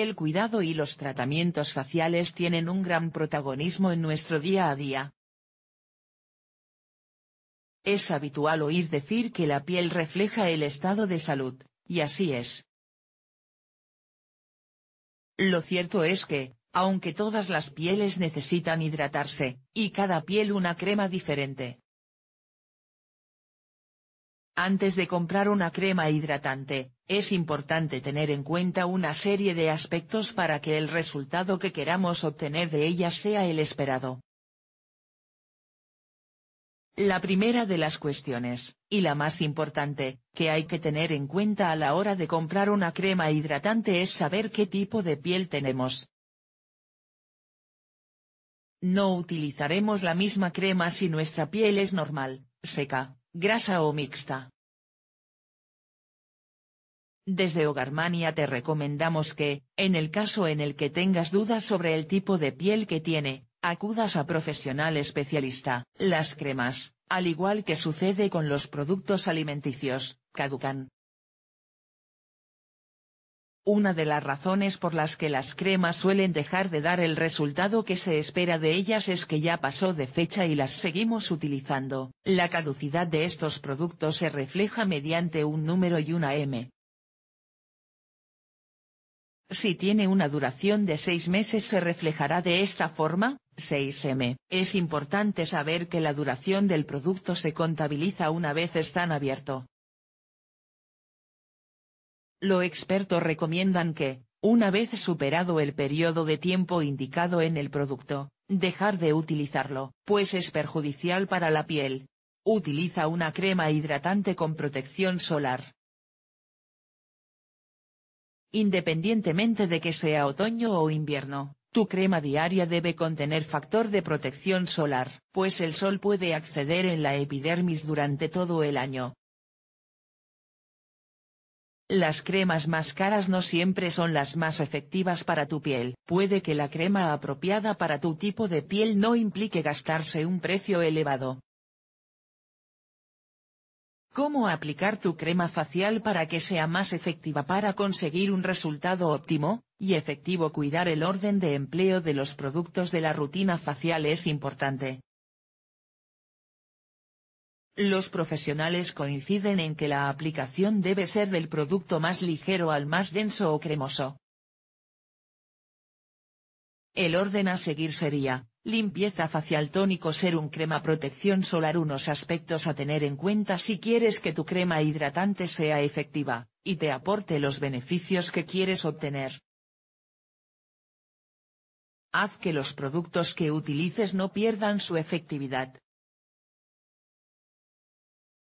El cuidado y los tratamientos faciales tienen un gran protagonismo en nuestro día a día. Es habitual oír decir que la piel refleja el estado de salud, y así es. Lo cierto es que, aunque todas las pieles necesitan hidratarse, y cada piel una crema diferente, antes de comprar una crema hidratante, es importante tener en cuenta una serie de aspectos para que el resultado que queramos obtener de ella sea el esperado. La primera de las cuestiones, y la más importante, que hay que tener en cuenta a la hora de comprar una crema hidratante es saber qué tipo de piel tenemos. No utilizaremos la misma crema si nuestra piel es normal, seca, grasa o mixta. Desde Hogarmania te recomendamos que, en el caso en el que tengas dudas sobre el tipo de piel que tiene, acudas a profesional especialista. Las cremas, al igual que sucede con los productos alimenticios, caducan. Una de las razones por las que las cremas suelen dejar de dar el resultado que se espera de ellas es que ya pasó de fecha y las seguimos utilizando. La caducidad de estos productos se refleja mediante un número y una M, si tiene una duración de 6 meses se reflejará de esta forma, 6M. Es importante saber que la duración del producto se contabiliza una vez están abierto. Los expertos recomiendan que, una vez superado el periodo de tiempo indicado en el producto, dejar de utilizarlo, pues es perjudicial para la piel. Utiliza una crema hidratante con protección solar. Independientemente de que sea otoño o invierno, tu crema diaria debe contener factor de protección solar, pues el sol puede acceder en la epidermis durante todo el año. Las cremas más caras no siempre son las más efectivas para tu piel. Puede que la crema apropiada para tu tipo de piel no implique gastarse un precio elevado, Cómo aplicar tu crema facial para que sea más efectiva para conseguir un resultado óptimo y efectivo cuidar el orden de empleo de los productos de la rutina facial es importante. Los profesionales coinciden en que la aplicación debe ser del producto más ligero al más denso o cremoso. El orden a seguir sería, Limpieza facial tónico Ser un crema protección solar Unos aspectos a tener en cuenta si quieres que tu crema hidratante sea efectiva, y te aporte los beneficios que quieres obtener. Haz que los productos que utilices no pierdan su efectividad.